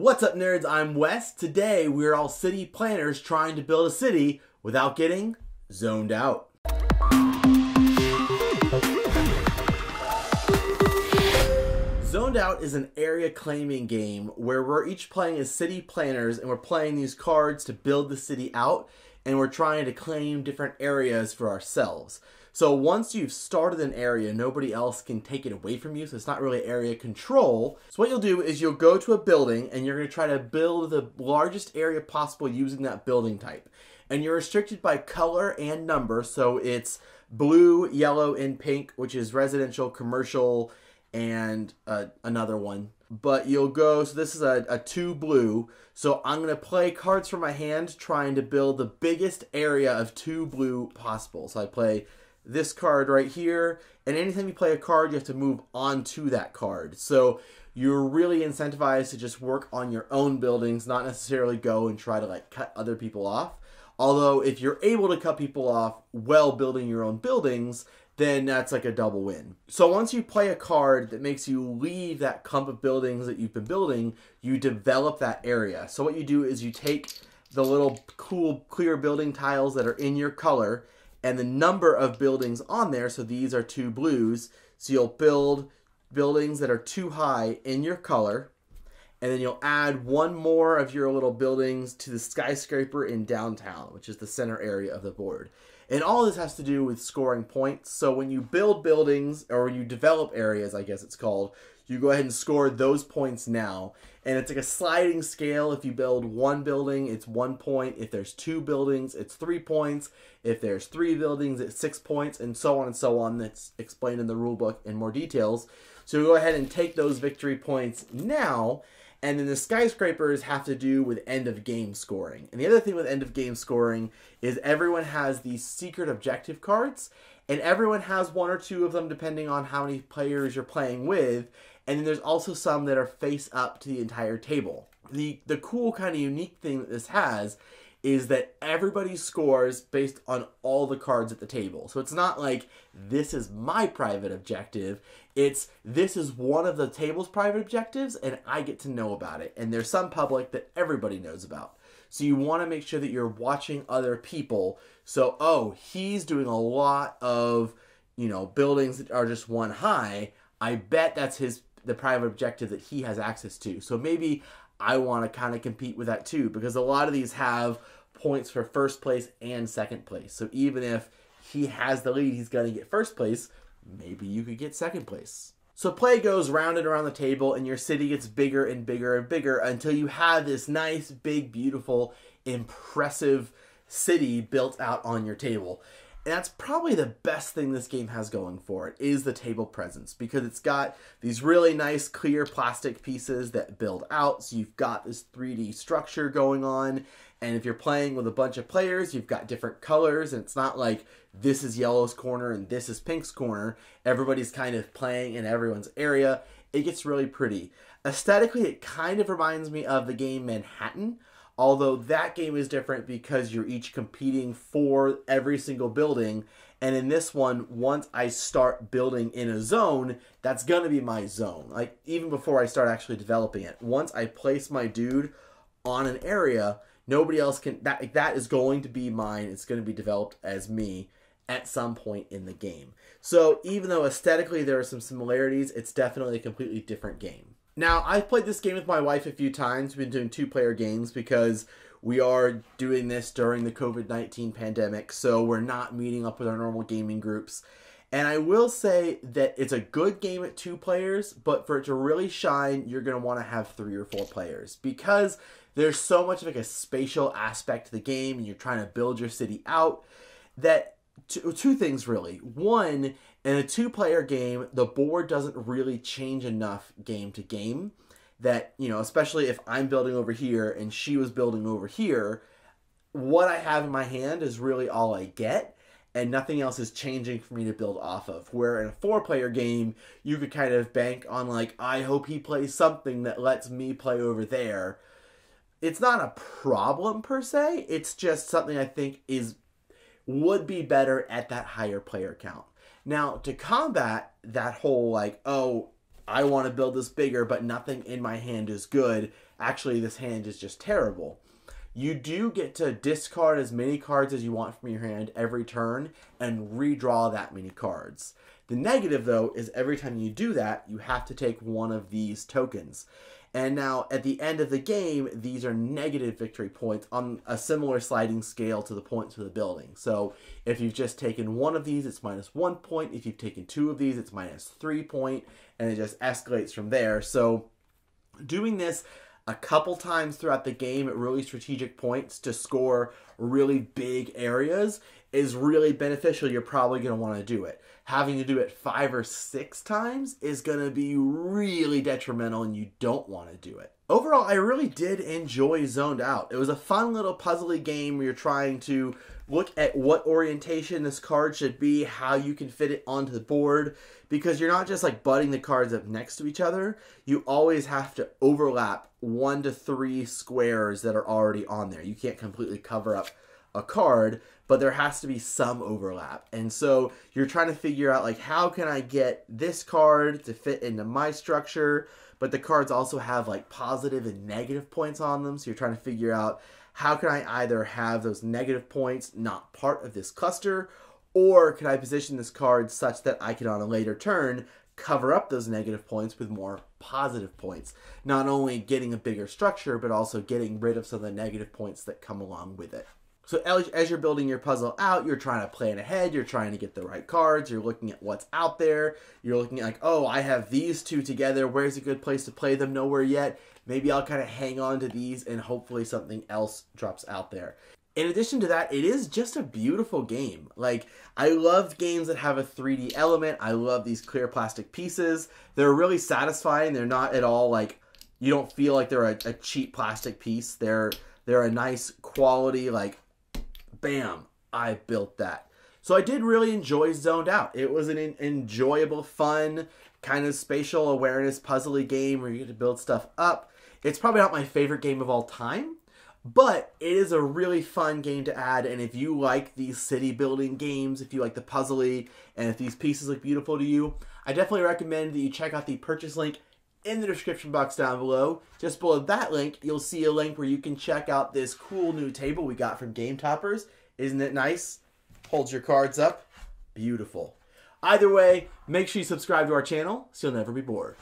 What's up, nerds? I'm Wes. Today, we're all city planners trying to build a city without getting zoned out. Zoned Out is an area claiming game where we're each playing as city planners and we're playing these cards to build the city out and we're trying to claim different areas for ourselves. So once you've started an area, nobody else can take it away from you, so it's not really area control. So what you'll do is you'll go to a building and you're going to try to build the largest area possible using that building type. And you're restricted by color and number, so it's blue, yellow, and pink, which is residential, commercial, and uh, another one. But you'll go, so this is a, a two blue. So I'm going to play cards from my hand, trying to build the biggest area of two blue possible. So I play this card right here. And anytime you play a card, you have to move onto that card. So you're really incentivized to just work on your own buildings, not necessarily go and try to like cut other people off. Although if you're able to cut people off while building your own buildings, then that's like a double win. So once you play a card that makes you leave that clump of buildings that you've been building, you develop that area. So what you do is you take the little cool clear building tiles that are in your color and the number of buildings on there. So these are two blues. So you'll build buildings that are too high in your color. And then you'll add one more of your little buildings to the skyscraper in downtown, which is the center area of the board. And all this has to do with scoring points. So when you build buildings, or when you develop areas, I guess it's called, you go ahead and score those points now. And it's like a sliding scale. If you build one building, it's one point. If there's two buildings, it's three points. If there's three buildings, it's six points, and so on and so on. That's explained in the rule book in more details. So go ahead and take those victory points now and then the skyscrapers have to do with end of game scoring. And the other thing with end of game scoring is everyone has these secret objective cards, and everyone has one or two of them depending on how many players you're playing with. And then there's also some that are face up to the entire table. The the cool kind of unique thing that this has is that everybody scores based on all the cards at the table. So it's not like this is my private objective. It's this is one of the table's private objectives and I get to know about it. And there's some public that everybody knows about. So you want to make sure that you're watching other people. So, oh, he's doing a lot of, you know, buildings that are just one high. I bet that's his the private objective that he has access to. So maybe I want to kind of compete with that too because a lot of these have points for first place and second place. So even if he has the lead, he's going to get first place. Maybe you could get second place. So play goes round and around the table, and your city gets bigger and bigger and bigger until you have this nice, big, beautiful, impressive city built out on your table that's probably the best thing this game has going for it is the table presence because it's got these really nice clear plastic pieces that build out so you've got this 3d structure going on and if you're playing with a bunch of players you've got different colors and it's not like this is yellow's corner and this is pink's corner everybody's kind of playing in everyone's area it gets really pretty aesthetically it kind of reminds me of the game manhattan Although that game is different because you're each competing for every single building. And in this one, once I start building in a zone, that's going to be my zone. Like, even before I start actually developing it, once I place my dude on an area, nobody else can. That, that is going to be mine. It's going to be developed as me at some point in the game. So, even though aesthetically there are some similarities, it's definitely a completely different game. Now, I've played this game with my wife a few times. We've been doing two player games because we are doing this during the COVID 19 pandemic, so we're not meeting up with our normal gaming groups. And I will say that it's a good game at two players, but for it to really shine, you're going to want to have three or four players because there's so much of like a spatial aspect to the game and you're trying to build your city out that two, two things really. One, in a two player game, the board doesn't really change enough game to game that, you know, especially if I'm building over here and she was building over here, what I have in my hand is really all I get and nothing else is changing for me to build off of. Where in a four player game, you could kind of bank on, like, I hope he plays something that lets me play over there. It's not a problem per se, it's just something I think is would be better at that higher player count. Now, to combat that whole like, oh, I want to build this bigger, but nothing in my hand is good. Actually, this hand is just terrible. You do get to discard as many cards as you want from your hand every turn and redraw that many cards. The negative, though, is every time you do that, you have to take one of these tokens. And now at the end of the game, these are negative victory points on a similar sliding scale to the points for the building. So if you've just taken one of these, it's minus one point. If you've taken two of these, it's minus three point, and it just escalates from there. So doing this a couple times throughout the game at really strategic points to score really big areas is really beneficial, you're probably going to want to do it. Having to do it five or six times is going to be really detrimental and you don't want to do it. Overall, I really did enjoy Zoned Out. It was a fun little puzzly game where you're trying to look at what orientation this card should be, how you can fit it onto the board, because you're not just like butting the cards up next to each other. You always have to overlap one to three squares that are already on there. You can't completely cover up a card, but there has to be some overlap. And so you're trying to figure out like how can I get this card to fit into my structure, but the cards also have like positive and negative points on them, so you're trying to figure out how can I either have those negative points not part of this cluster or can I position this card such that I can on a later turn cover up those negative points with more positive points. Not only getting a bigger structure, but also getting rid of some of the negative points that come along with it. So as, as you're building your puzzle out, you're trying to plan ahead, you're trying to get the right cards, you're looking at what's out there, you're looking at like, oh, I have these two together, where's a good place to play them? Nowhere yet. Maybe I'll kind of hang on to these and hopefully something else drops out there. In addition to that, it is just a beautiful game. Like, I love games that have a 3D element. I love these clear plastic pieces. They're really satisfying. They're not at all like, you don't feel like they're a, a cheap plastic piece. They're they're a nice quality, like bam, I built that. So I did really enjoy Zoned Out. It was an enjoyable, fun, kind of spatial awareness puzzly game where you get to build stuff up. It's probably not my favorite game of all time, but it is a really fun game to add. And if you like these city building games, if you like the puzzly, and if these pieces look beautiful to you, I definitely recommend that you check out the purchase link in the description box down below. Just below that link, you'll see a link where you can check out this cool new table we got from Game Toppers. Isn't it nice? Holds your cards up. Beautiful. Either way, make sure you subscribe to our channel so you'll never be bored.